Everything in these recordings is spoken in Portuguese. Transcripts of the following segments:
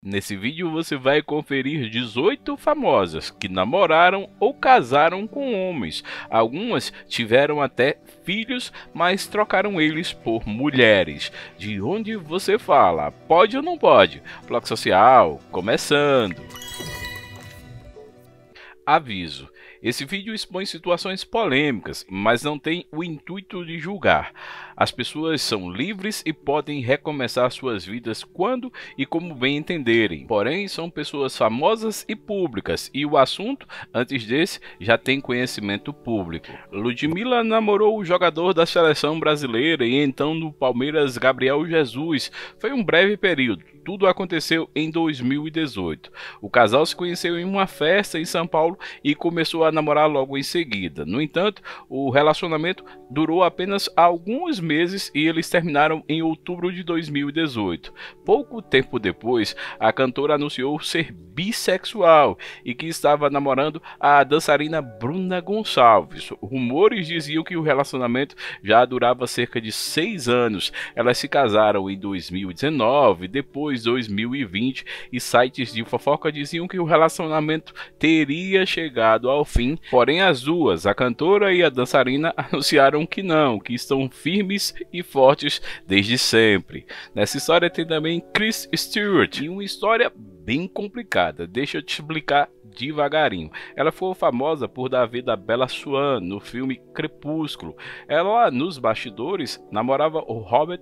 Nesse vídeo você vai conferir 18 famosas que namoraram ou casaram com homens. Algumas tiveram até filhos, mas trocaram eles por mulheres. De onde você fala? Pode ou não pode? Bloco Social, começando! Aviso esse vídeo expõe situações polêmicas, mas não tem o intuito de julgar. As pessoas são livres e podem recomeçar suas vidas quando e como bem entenderem. Porém, são pessoas famosas e públicas, e o assunto, antes desse, já tem conhecimento público. Ludmilla namorou o jogador da seleção brasileira e então do Palmeiras Gabriel Jesus. Foi um breve período tudo aconteceu em 2018. O casal se conheceu em uma festa em São Paulo e começou a namorar logo em seguida. No entanto, o relacionamento durou apenas alguns meses e eles terminaram em outubro de 2018. Pouco tempo depois, a cantora anunciou ser bissexual e que estava namorando a dançarina Bruna Gonçalves. Rumores diziam que o relacionamento já durava cerca de seis anos. Elas se casaram em 2019, depois anos 2020 e sites de fofoca diziam que o relacionamento teria chegado ao fim, porém as duas, a cantora e a dançarina, anunciaram que não, que estão firmes e fortes desde sempre. Nessa história tem também Chris Stewart e uma história bem complicada, deixa eu te explicar devagarinho. Ela foi famosa por dar vida a Bella Swan no filme Crepúsculo. Ela, nos bastidores, namorava o Robert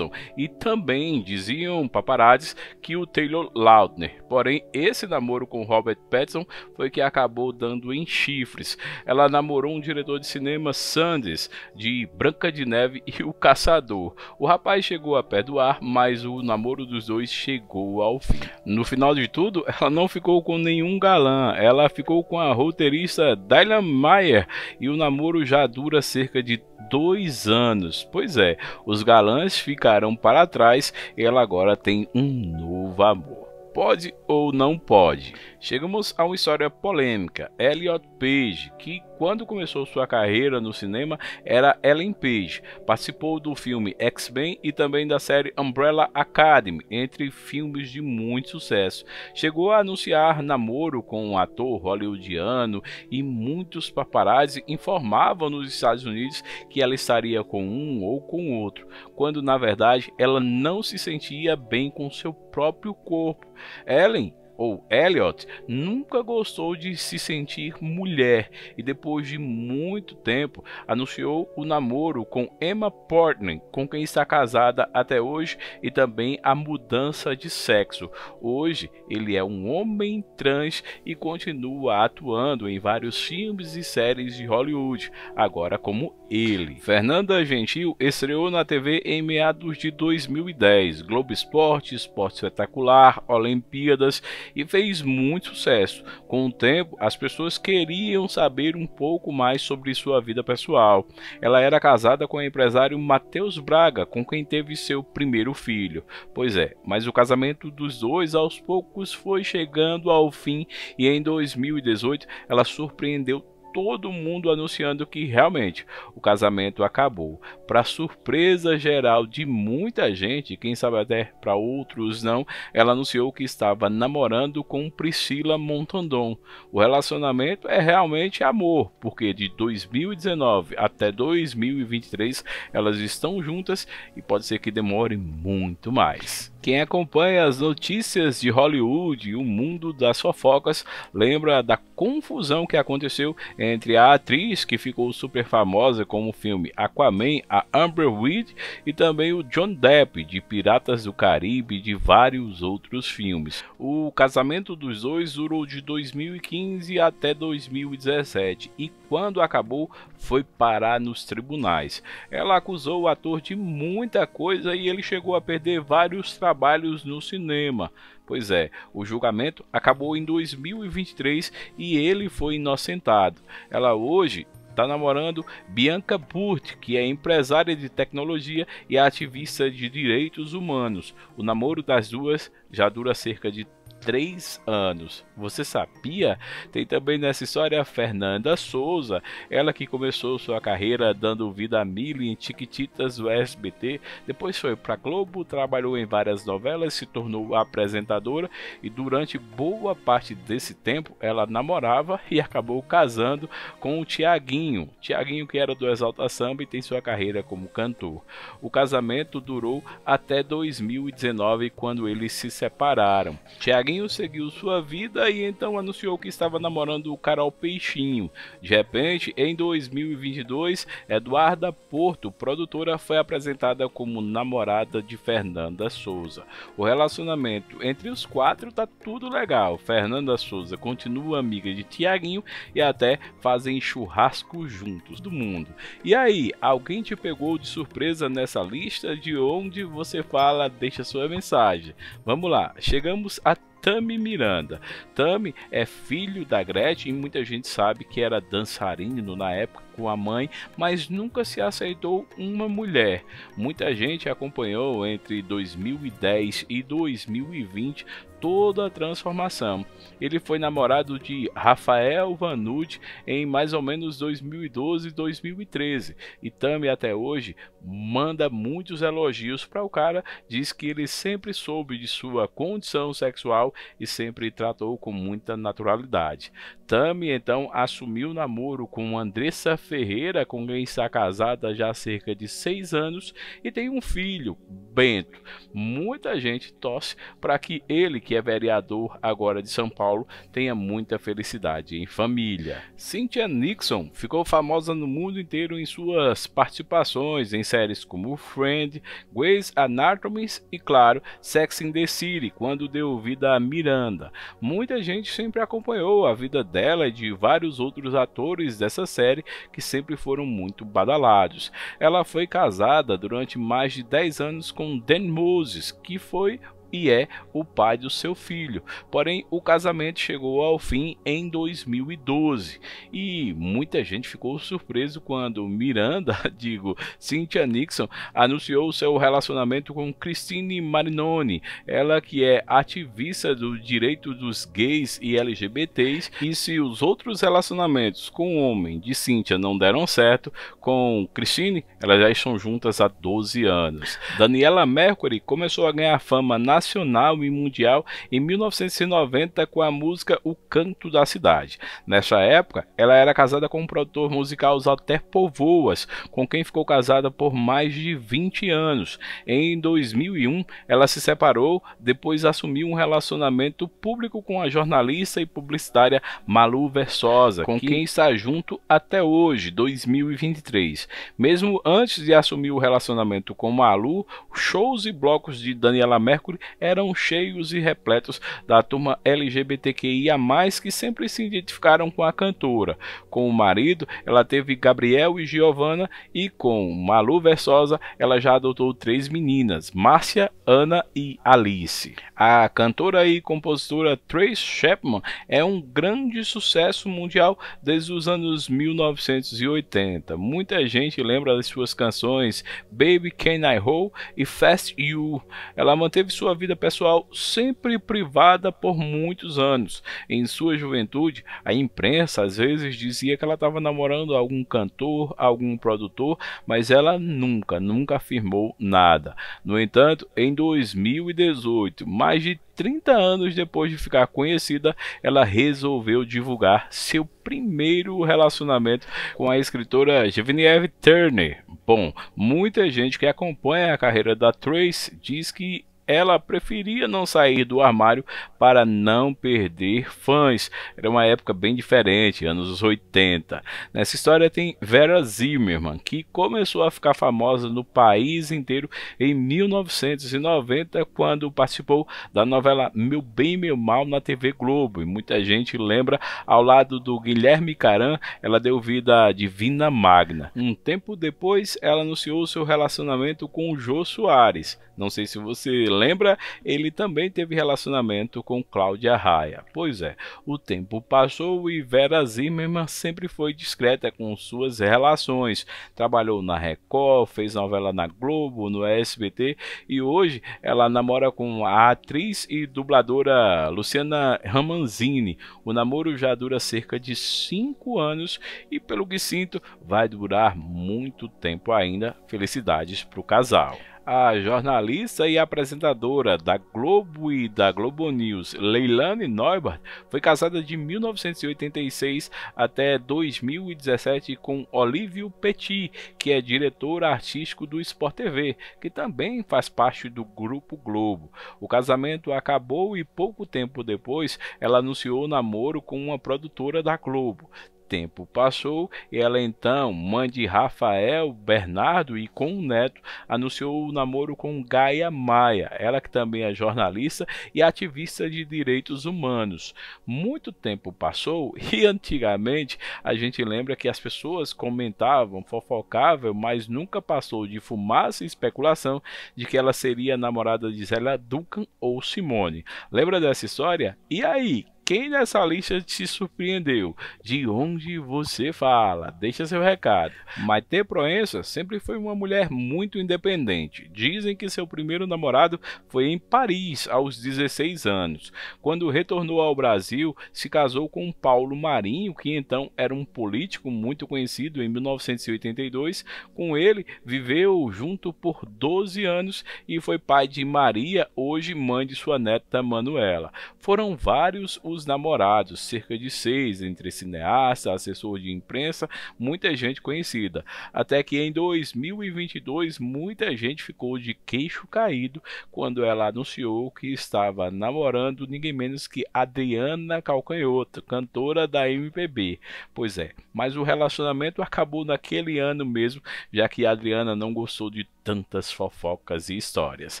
e também diziam paparazzi que o Taylor Lautner. Porém, esse namoro com Robert Pattinson foi que acabou dando em chifres. Ela namorou um diretor de cinema Sanders de Branca de Neve e O Caçador. O rapaz chegou a perdoar, mas o namoro dos dois chegou ao fim. No final de tudo, ela não ficou com nenhum galã, ela ficou com a roteirista Dylan Meyer e o namoro já dura cerca de dois anos. Pois é, os galãs ficaram para trás e ela agora tem um novo amor. Pode ou não pode? Chegamos a uma história polêmica. Elliot Page, que quando começou sua carreira no cinema era Ellen Page, participou do filme X-Men e também da série Umbrella Academy, entre filmes de muito sucesso. Chegou a anunciar namoro com um ator hollywoodiano e muitos paparazzi informavam nos Estados Unidos que ela estaria com um ou com outro, quando na verdade ela não se sentia bem com seu próprio corpo. Ellen ou Elliot, nunca gostou de se sentir mulher e depois de muito tempo anunciou o namoro com Emma Portman, com quem está casada até hoje, e também a mudança de sexo. Hoje ele é um homem trans e continua atuando em vários filmes e séries de Hollywood, agora como ele. Fernanda Gentil estreou na TV em meados de 2010, Globo Esporte, Esporte Espetacular, Olimpíadas e fez muito sucesso. Com o tempo, as pessoas queriam saber um pouco mais sobre sua vida pessoal. Ela era casada com o empresário Matheus Braga, com quem teve seu primeiro filho. Pois é, mas o casamento dos dois aos poucos foi chegando ao fim e em 2018 ela surpreendeu todo mundo anunciando que realmente o casamento acabou. Para surpresa geral de muita gente, quem sabe até para outros não, ela anunciou que estava namorando com Priscila Montandon. O relacionamento é realmente amor, porque de 2019 até 2023 elas estão juntas e pode ser que demore muito mais. Quem acompanha as notícias de Hollywood e o mundo das fofocas lembra da confusão que aconteceu entre a atriz que ficou super famosa com o filme Aquaman, a Amber Reed, e também o John Depp de Piratas do Caribe e de vários outros filmes. O casamento dos dois durou de 2015 até 2017 e quando acabou foi parar nos tribunais. Ela acusou o ator de muita coisa e ele chegou a perder vários trabalhos trabalhos no cinema. Pois é, o julgamento acabou em 2023 e ele foi inocentado. Ela hoje está namorando Bianca Burt, que é empresária de tecnologia e ativista de direitos humanos. O namoro das duas já dura cerca de três anos. Você sabia? Tem também nessa história a Fernanda Souza, ela que começou sua carreira dando vida a Millie em Tiquititas do SBT, depois foi para Globo, trabalhou em várias novelas, se tornou apresentadora e durante boa parte desse tempo ela namorava e acabou casando com o Tiaguinho. Tiaguinho que era do Exalta Samba e tem sua carreira como cantor. O casamento durou até 2019 quando eles se separaram. Tiaguinho Marinho seguiu sua vida e então anunciou que estava namorando o Carol Peixinho. De repente, em 2022, Eduarda Porto, produtora, foi apresentada como namorada de Fernanda Souza. O relacionamento entre os quatro tá tudo legal. Fernanda Souza continua amiga de Tiaguinho e até fazem churrasco juntos do mundo. E aí, alguém te pegou de surpresa nessa lista de onde você fala, deixa sua mensagem. Vamos lá, chegamos a Tami Miranda. Tami é filho da Gretchen e muita gente sabe que era dançarino na época com a mãe, mas nunca se aceitou uma mulher. Muita gente acompanhou entre 2010 e 2020 toda a transformação. Ele foi namorado de Rafael Vanucci em mais ou menos 2012 e 2013. E Tami até hoje manda muitos elogios para o cara, diz que ele sempre soube de sua condição sexual e sempre tratou com muita naturalidade. Tami então assumiu namoro com Andressa Ferreira, com quem está casada já há cerca de seis anos e tem um filho, Bento. Muita gente torce para que ele, que é vereador agora de São Paulo, tenha muita felicidade em família. Cynthia Nixon ficou famosa no mundo inteiro em suas participações em séries como Friend, Grey's Anatomy e, claro, Sex in the City, quando deu vida a Miranda. Muita gente sempre acompanhou a vida dela e de vários outros atores dessa série que sempre foram muito badalados. Ela foi casada durante mais de 10 anos com Dan Moses, que foi e é o pai do seu filho. Porém, o casamento chegou ao fim em 2012 e muita gente ficou surpreso quando Miranda, digo, Cynthia Nixon, anunciou seu relacionamento com Christine Marinoni, ela que é ativista do direito dos gays e LGBTs, e se os outros relacionamentos com o homem de Cynthia não deram certo, com Christine, elas já estão juntas há 12 anos. Daniela Mercury começou a ganhar fama na nacional e mundial em 1990 com a música O Canto da Cidade. Nessa época, ela era casada com o produtor musical Zalter Povoas, com quem ficou casada por mais de 20 anos. Em 2001, ela se separou, depois assumiu um relacionamento público com a jornalista e publicitária Malu Versosa, com quem está junto até hoje, 2023. Mesmo antes de assumir o relacionamento com Malu, shows e blocos de Daniela Mercury eram cheios e repletos da turma LGBTQIA, que sempre se identificaram com a cantora. Com o marido, ela teve Gabriel e Giovanna, e com Malu Versosa, ela já adotou três meninas, Márcia, Ana e Alice. A cantora e compositora Trace Chapman é um grande sucesso mundial desde os anos 1980. Muita gente lembra das suas canções Baby Can I Hold e Fast You. Ela manteve sua vida pessoal sempre privada por muitos anos. Em sua juventude, a imprensa às vezes dizia que ela estava namorando algum cantor, algum produtor, mas ela nunca, nunca afirmou nada. No entanto, em 2018, mais de 30 anos depois de ficar conhecida, ela resolveu divulgar seu primeiro relacionamento com a escritora Genevieve Turner. Bom, muita gente que acompanha a carreira da Trace diz que ela preferia não sair do armário para não perder fãs. Era uma época bem diferente, anos 80. Nessa história tem Vera Zimmerman, que começou a ficar famosa no país inteiro em 1990, quando participou da novela Meu Bem Meu Mal na TV Globo. E muita gente lembra, ao lado do Guilherme Caran, ela deu vida à Divina Magna. Um tempo depois, ela anunciou seu relacionamento com o Jô Soares. Não sei se você lembra, ele também teve relacionamento com Cláudia Raia. Pois é, o tempo passou e Vera Zimmermann sempre foi discreta com suas relações. Trabalhou na Record, fez novela na Globo, no SBT e hoje ela namora com a atriz e dubladora Luciana Ramanzini. O namoro já dura cerca de 5 anos e, pelo que sinto, vai durar muito tempo ainda. Felicidades para o casal a jornalista e apresentadora da Globo e da Globo News, Leilane Neubert, foi casada de 1986 até 2017 com Olívio Petit, que é diretor artístico do Sport TV, que também faz parte do Grupo Globo. O casamento acabou e pouco tempo depois ela anunciou namoro com uma produtora da Globo tempo passou e ela então, mãe de Rafael Bernardo e com um neto, anunciou o namoro com Gaia Maia, ela que também é jornalista e ativista de direitos humanos. Muito tempo passou e antigamente a gente lembra que as pessoas comentavam, fofocavam, mas nunca passou de fumaça e especulação de que ela seria namorada de Zélia Duncan ou Simone. Lembra dessa história? E aí, quem dessa lista te surpreendeu? De onde você fala? Deixa seu recado. Maite Proença sempre foi uma mulher muito independente. Dizem que seu primeiro namorado foi em Paris, aos 16 anos. Quando retornou ao Brasil, se casou com Paulo Marinho, que então era um político muito conhecido em 1982. Com ele, viveu junto por 12 anos e foi pai de Maria, hoje mãe de sua neta Manuela. Foram vários os os namorados, cerca de seis, entre cineasta, assessor de imprensa, muita gente conhecida. Até que em 2022, muita gente ficou de queixo caído quando ela anunciou que estava namorando ninguém menos que Adriana Calcanhoto, cantora da MPB. Pois é, mas o relacionamento acabou naquele ano mesmo, já que Adriana não gostou de tantas fofocas e histórias.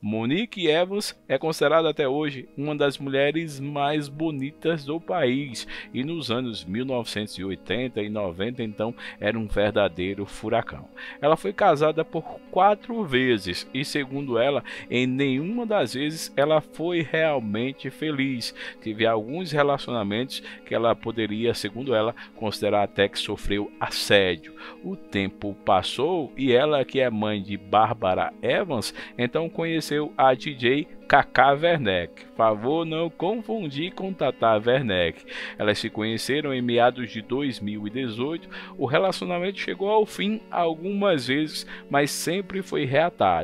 Monique Evans é considerada até hoje uma das mulheres mais bonitas do país e nos anos 1980 e 90 então era um verdadeiro furacão. Ela foi casada por quatro vezes e segundo ela, em nenhuma das vezes ela foi realmente feliz. Teve alguns relacionamentos que ela poderia, segundo ela, considerar até que sofreu assédio. O tempo passou e ela que é mãe de Barbara Evans, então conheceu a DJ Kaká Werneck. Favor não confundir com Tata Werneck. Elas se conheceram em meados de 2018. O relacionamento chegou ao fim algumas vezes, mas sempre foi reatado.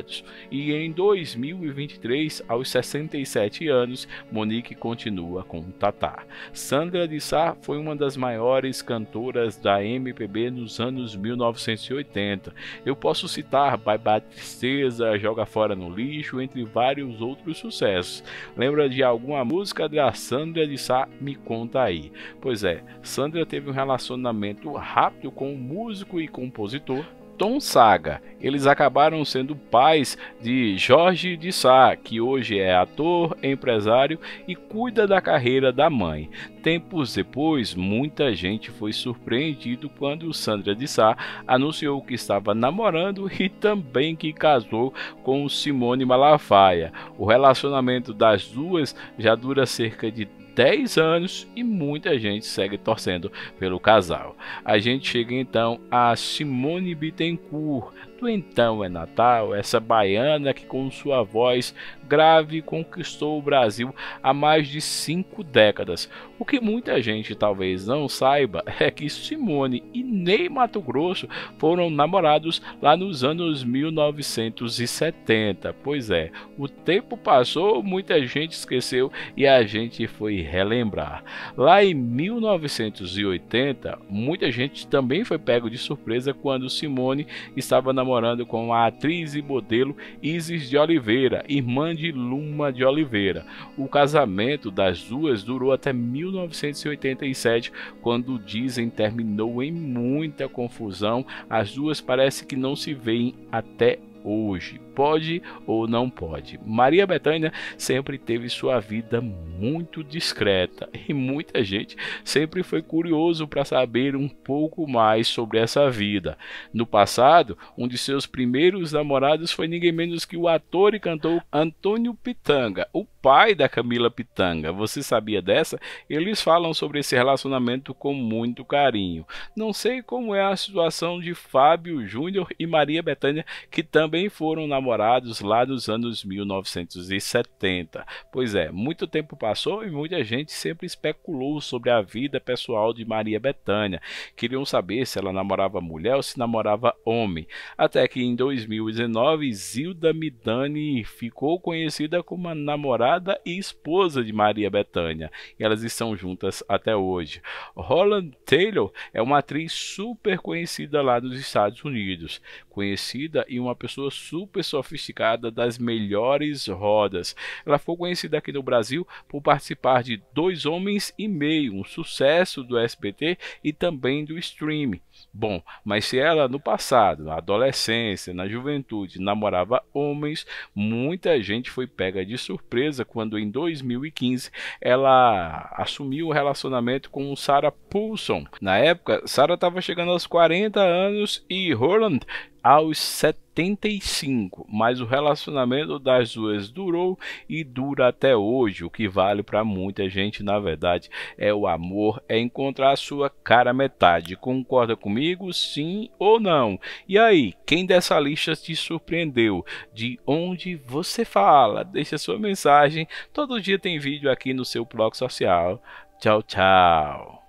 E em 2023, aos 67 anos, Monique continua com Tata. Sandra de Sá foi uma das maiores cantoras da MPB nos anos 1980. Eu posso citar Bye Bye Tristeza, Joga Fora no Lixo, entre vários outros outros sucessos. Lembra de alguma música da Sandra de Sá? Me conta aí. Pois é, Sandra teve um relacionamento rápido com o músico e compositor Tom Saga. Eles acabaram sendo pais de Jorge de Sá, que hoje é ator, empresário e cuida da carreira da mãe. Tempos depois, muita gente foi surpreendido quando Sandra de Sá anunciou que estava namorando e também que casou com Simone Malafaia. O relacionamento das duas já dura cerca de 10 anos e muita gente segue torcendo pelo casal. A gente chega então a Simone Bittencourt, então é Natal, essa baiana que com sua voz grave conquistou o Brasil há mais de cinco décadas. O que muita gente talvez não saiba é que Simone e Ney Mato Grosso foram namorados lá nos anos 1970. Pois é, o tempo passou, muita gente esqueceu e a gente foi relembrar. Lá em 1980, muita gente também foi pego de surpresa quando Simone estava namorando comemorando com a atriz e modelo Isis de Oliveira, irmã de Luma de Oliveira. O casamento das duas durou até 1987, quando dizem terminou em muita confusão. As duas parece que não se veem até hoje. Pode ou não pode. Maria Bethânia sempre teve sua vida muito discreta e muita gente sempre foi curioso para saber um pouco mais sobre essa vida. No passado, um de seus primeiros namorados foi ninguém menos que o ator e cantor Antônio Pitanga, o pai da Camila Pitanga. Você sabia dessa? Eles falam sobre esse relacionamento com muito carinho. Não sei como é a situação de Fábio Júnior e Maria Bethânia, que também também foram namorados lá dos anos 1970. Pois é, muito tempo passou e muita gente sempre especulou sobre a vida pessoal de Maria Bethânia. Queriam saber se ela namorava mulher ou se namorava homem. Até que em 2019, Zilda Midani ficou conhecida como a namorada e esposa de Maria Bethânia. E elas estão juntas até hoje. Roland Taylor é uma atriz super conhecida lá nos Estados Unidos, conhecida e uma pessoa pessoa super sofisticada das melhores rodas. Ela foi conhecida aqui no Brasil por participar de Dois Homens e Meio, um sucesso do SBT e também do stream. Bom, mas se ela no passado, na adolescência, na juventude, namorava homens, muita gente foi pega de surpresa quando em 2015 ela assumiu o um relacionamento com Sarah Paulson. Na época, Sarah estava chegando aos 40 anos e Roland aos 70. 75, mas o relacionamento das duas durou e dura até hoje. O que vale para muita gente, na verdade, é o amor, é encontrar a sua cara metade. Concorda comigo? Sim ou não? E aí, quem dessa lista te surpreendeu? De onde você fala? Deixa sua mensagem. Todo dia tem vídeo aqui no seu blog social. Tchau, tchau.